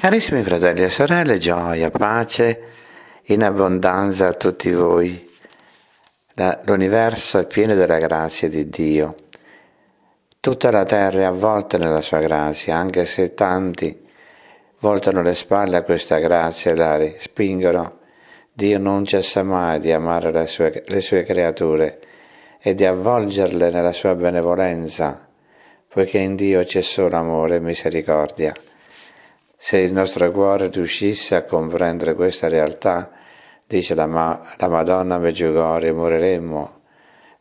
Carissimi fratelli e sorelle, gioia, pace in abbondanza a tutti voi. l'universo è pieno della grazia di Dio. Tutta la terra è avvolta nella sua grazia, anche se tanti voltano le spalle a questa grazia e la respingono. Dio non cessa mai di amare le sue, le sue creature e di avvolgerle nella sua benevolenza, poiché in Dio c'è solo amore e misericordia. Se il nostro cuore riuscisse a comprendere questa realtà, dice la, ma- la Madonna Meggiugorie, moriremmo.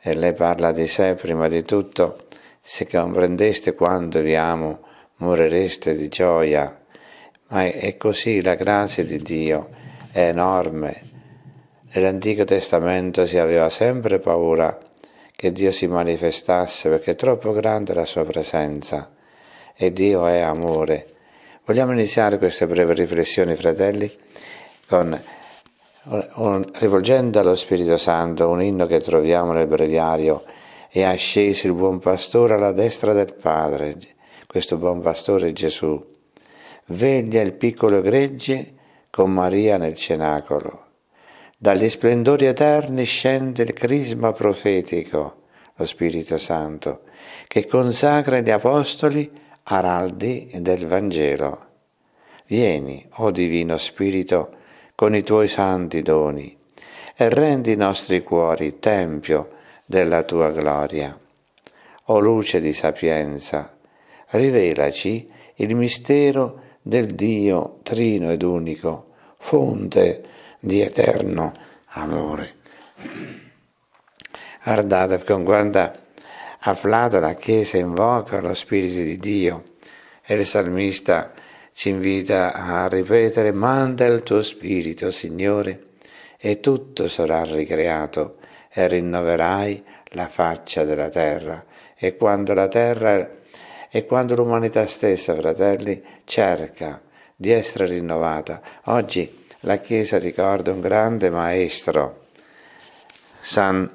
E lei parla di sé prima di tutto. Se comprendeste quanto vi amo, morireste di gioia. Ma è così, la grazia di Dio è enorme. Nell'Antico Testamento si aveva sempre paura che Dio si manifestasse perché è troppo grande la sua presenza. E Dio è amore Vogliamo iniziare questa breve riflessione, fratelli, con, un, rivolgendo allo Spirito Santo un inno che troviamo nel breviario. È asceso il buon pastore alla destra del Padre, questo buon pastore Gesù. Veglia il piccolo gregge con Maria nel cenacolo. Dagli splendori eterni scende il crisma profetico, lo Spirito Santo, che consacra gli apostoli araldi del Vangelo. Vieni, o oh Divino Spirito, con i tuoi santi doni e rendi i nostri cuori tempio della tua gloria. O oh luce di sapienza, rivelaci il mistero del Dio trino ed unico, fonte di eterno amore. Guardate con quanta afflato la Chiesa invoca lo Spirito di Dio e il salmista ci invita a ripetere manda il tuo spirito, Signore, e tutto sarà ricreato e rinnoverai la faccia della terra. E quando la terra e quando l'umanità stessa, fratelli, cerca di essere rinnovata. Oggi la Chiesa ricorda un grande maestro, San,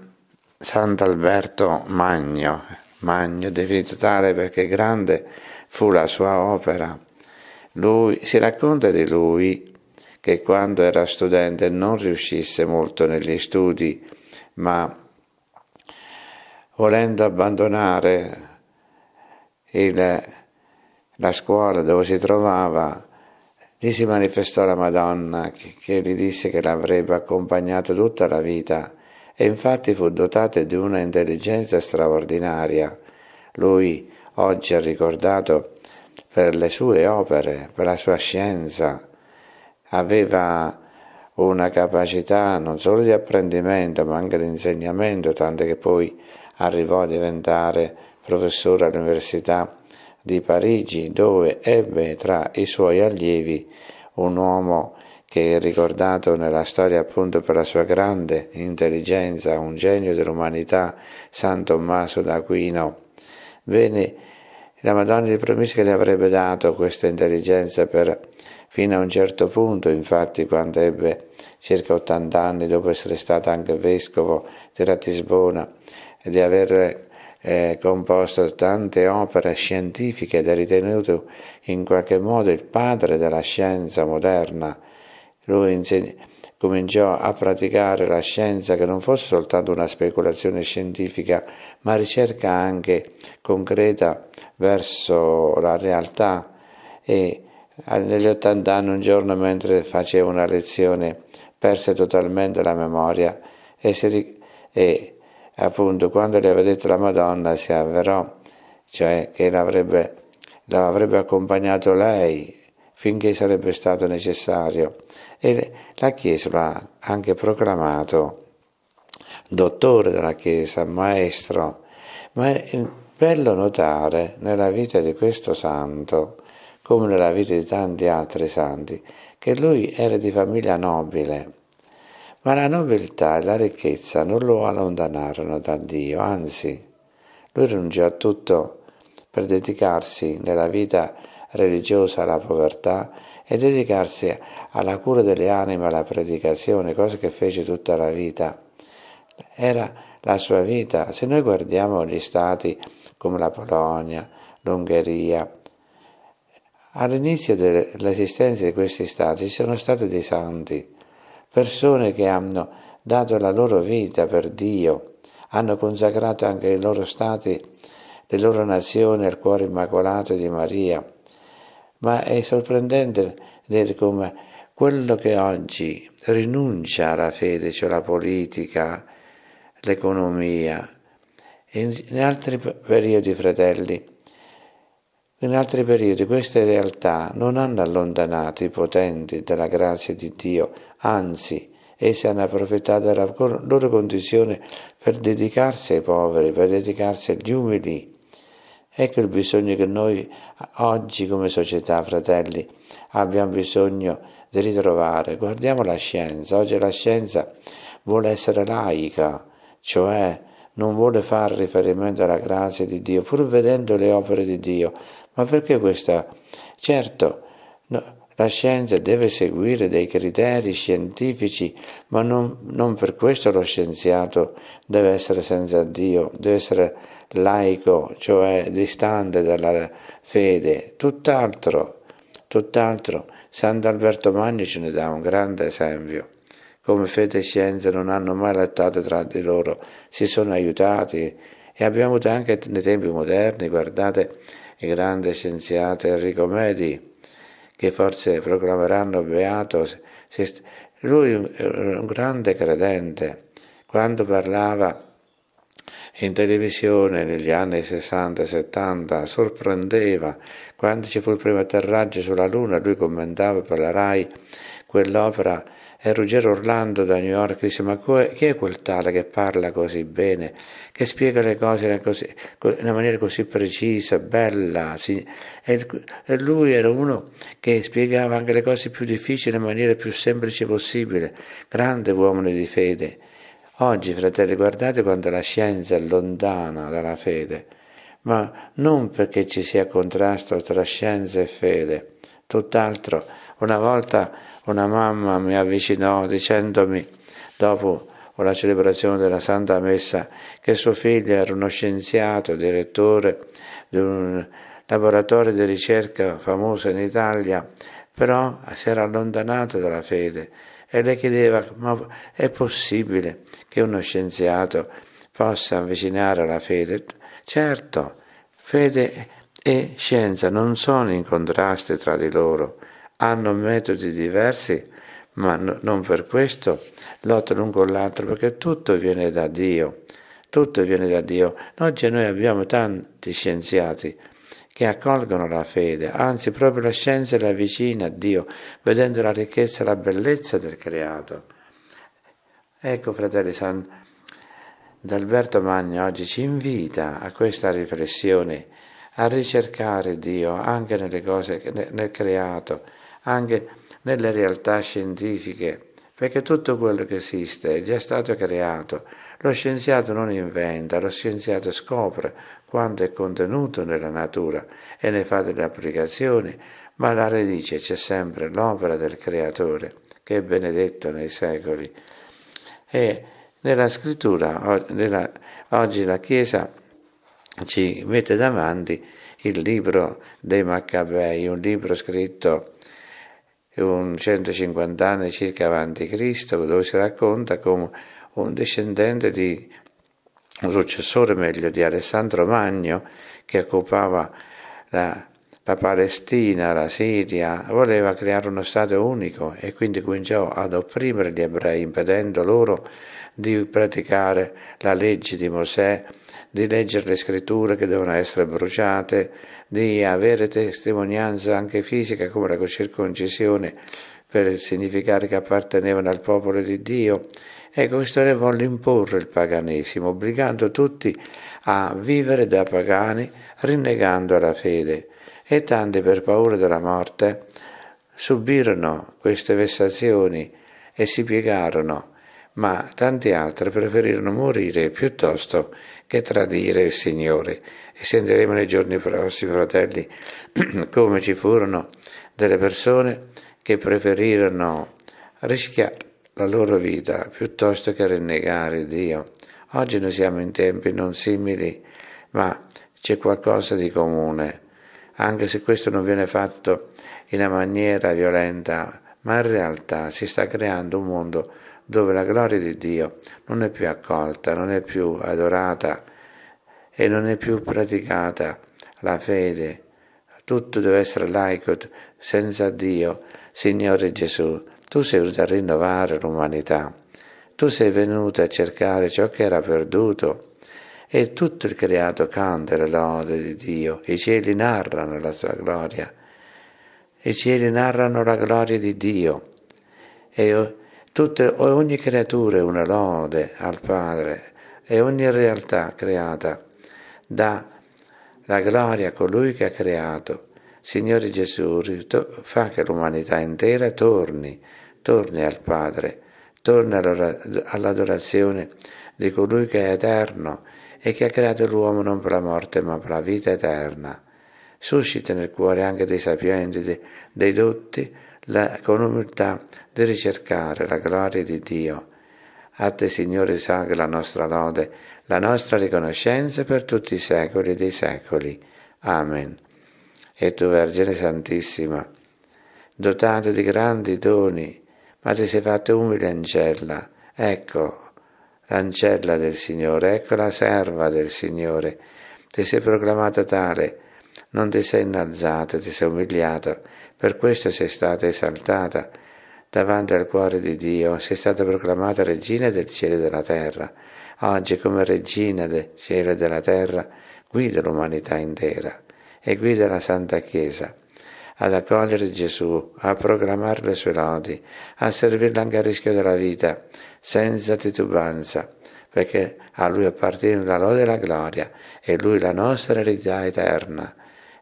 Sant'Alberto Magno, Magno definito tale perché grande fu la sua opera lui, si racconta di lui che quando era studente non riuscisse molto negli studi, ma volendo abbandonare il, la scuola dove si trovava, lì si manifestò la Madonna che, che gli disse che l'avrebbe accompagnato tutta la vita e infatti fu dotato di una intelligenza straordinaria. Lui oggi ha ricordato per le sue opere, per la sua scienza, aveva una capacità non solo di apprendimento ma anche di insegnamento, tanto che poi arrivò a diventare professore all'Università di Parigi, dove ebbe tra i suoi allievi un uomo che è ricordato nella storia appunto per la sua grande intelligenza, un genio dell'umanità, San Tommaso d'Aquino. Venne la Madonna gli promise che le avrebbe dato questa intelligenza per fino a un certo punto, infatti, quando ebbe circa 80 anni, dopo essere stato anche vescovo di Ratisbona e di aver eh, composto tante opere scientifiche ed è ritenuto in qualche modo il padre della scienza moderna, lui insegnava cominciò a praticare la scienza che non fosse soltanto una speculazione scientifica, ma ricerca anche concreta verso la realtà e eh, negli 80 anni un giorno mentre faceva una lezione perse totalmente la memoria e, si, e appunto quando le aveva detto la Madonna si avverò, cioè che l'avrebbe, l'avrebbe accompagnato lei finché sarebbe stato necessario e la Chiesa l'ha anche proclamato dottore della Chiesa, maestro. Ma è bello notare nella vita di questo santo, come nella vita di tanti altri santi, che lui era di famiglia nobile. Ma la nobiltà e la ricchezza non lo allontanarono da Dio, anzi, lui rinunciò a tutto per dedicarsi nella vita religiosa alla povertà e dedicarsi alla cura delle anime, alla predicazione, cosa che fece tutta la vita. Era la sua vita. Se noi guardiamo gli stati come la Polonia, l'Ungheria, all'inizio dell'esistenza di questi stati ci sono stati dei santi, persone che hanno dato la loro vita per Dio, hanno consacrato anche i loro stati, le loro nazioni al cuore immacolato di Maria ma è sorprendente vedere come quello che oggi rinuncia alla fede, cioè la politica, l'economia, in altri periodi, fratelli, in altri periodi queste realtà non hanno allontanato i potenti dalla grazia di Dio, anzi, essi hanno approfittato della loro condizione per dedicarsi ai poveri, per dedicarsi agli umili, Ecco il bisogno che noi oggi come società, fratelli, abbiamo bisogno di ritrovare. Guardiamo la scienza. Oggi la scienza vuole essere laica, cioè non vuole fare riferimento alla grazia di Dio, pur vedendo le opere di Dio. Ma perché questa? Certo, no, la scienza deve seguire dei criteri scientifici, ma non, non per questo lo scienziato deve essere senza Dio, deve essere laico, cioè distante dalla fede, tutt'altro, tutt'altro. Sant'Alberto Magno ce ne dà un grande esempio. Come fede e scienza non hanno mai lottato tra di loro, si sono aiutati e abbiamo avuto anche nei tempi moderni, guardate, il grande scienziato Enrico Medi, che forse proclameranno beato. Lui un grande credente, quando parlava in televisione negli anni 60 e 70 sorprendeva. Quando ci fu il primo atterraggio sulla Luna, lui commentava per la RAI quell'opera e Ruggero Orlando da New York disse ma chi è quel tale che parla così bene, che spiega le cose in una maniera così precisa, bella. E lui era uno che spiegava anche le cose più difficili in maniera più semplice possibile, grande uomo di fede. Oggi, fratelli, guardate quando la scienza è lontana dalla fede, ma non perché ci sia contrasto tra scienza e fede, tutt'altro. Una volta una mamma mi avvicinò dicendomi, dopo una celebrazione della Santa Messa, che suo figlio era uno scienziato, direttore di un laboratorio di ricerca famoso in Italia, però si era allontanato dalla fede e le chiedeva ma è possibile che uno scienziato possa avvicinare la fede? Certo, fede e scienza non sono in contrasto tra di loro, hanno metodi diversi, ma no, non per questo lottano l'un con l'altro, perché tutto viene da Dio, tutto viene da Dio. Oggi noi abbiamo tanti scienziati, che accolgono la fede, anzi proprio la scienza le avvicina a Dio, vedendo la ricchezza e la bellezza del creato. Ecco, fratelli, San D'Alberto Magno oggi ci invita a questa riflessione, a ricercare Dio anche nelle cose, nel creato, anche nelle realtà scientifiche, perché tutto quello che esiste è già stato creato, lo scienziato non inventa, lo scienziato scopre quanto è contenuto nella natura e ne fa delle applicazioni, ma alla radice c'è sempre l'opera del Creatore, che è benedetto nei secoli. E nella scrittura, nella, oggi la Chiesa ci mette davanti il libro dei Maccabei, un libro scritto un 150 anni circa avanti Cristo, dove si racconta come un discendente di un successore meglio di Alessandro Magno che occupava la, la Palestina, la Siria, voleva creare uno Stato unico e quindi cominciò ad opprimere gli ebrei impedendo loro di praticare la legge di Mosè, di leggere le scritture che devono essere bruciate, di avere testimonianza anche fisica come la circoncisione per significare che appartenevano al popolo di Dio Ecco, questo re volle imporre il paganesimo, obbligando tutti a vivere da pagani, rinnegando la fede, e tanti per paura della morte subirono queste vessazioni e si piegarono, ma tanti altri preferirono morire piuttosto che tradire il Signore. E sentiremo nei giorni prossimi, fratelli, come ci furono delle persone che preferirono rischiare la loro vita piuttosto che rinnegare Dio. Oggi noi siamo in tempi non simili, ma c'è qualcosa di comune, anche se questo non viene fatto in una maniera violenta, ma in realtà si sta creando un mondo dove la gloria di Dio non è più accolta, non è più adorata e non è più praticata la fede. Tutto deve essere laico, senza Dio, Signore Gesù, tu sei venuto a rinnovare l'umanità, tu sei venuto a cercare ciò che era perduto e tutto il creato canta le lode di Dio, i cieli narrano la sua gloria, i cieli narrano la gloria di Dio e tutte, ogni creatura è una lode al Padre e ogni realtà creata dà la gloria a colui che ha creato. Signore Gesù, fa che l'umanità intera torni torni al Padre, torni all'adorazione di colui che è eterno e che ha creato l'uomo non per la morte ma per la vita eterna. Suscita nel cuore anche dei sapienti, dei dotti, la, con umiltà di ricercare la gloria di Dio. A te, Signore, salga la nostra lode, la nostra riconoscenza per tutti i secoli dei secoli. Amen. E tu, Vergine Santissima, dotata di grandi doni, ma ti sei fatta umile ancella. Ecco l'ancella del Signore, ecco la serva del Signore. Ti sei proclamata tale, non ti sei innalzata, ti sei umiliata, per questo sei stata esaltata davanti al cuore di Dio, sei stata proclamata regina del cielo e della terra. Oggi come regina del cielo e della terra guida l'umanità intera e guida la Santa Chiesa ad accogliere Gesù, a proclamare le sue lodi, a servirlo anche a rischio della vita, senza titubanza, perché a Lui appartiene la lode e la gloria, e Lui la nostra eredità eterna,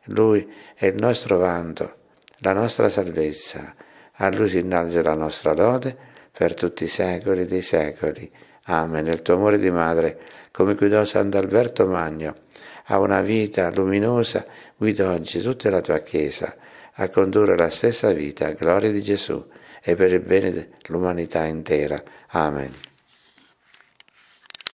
Lui è il nostro vanto, la nostra salvezza, a Lui si innalza la nostra lode per tutti i secoli dei secoli. Amen. Il tuo amore di madre, come guidò Sant'Alberto Magno, a una vita luminosa, guida oggi tutta la tua Chiesa a condurre la stessa vita a gloria di Gesù e per il bene dell'umanità intera. Amen.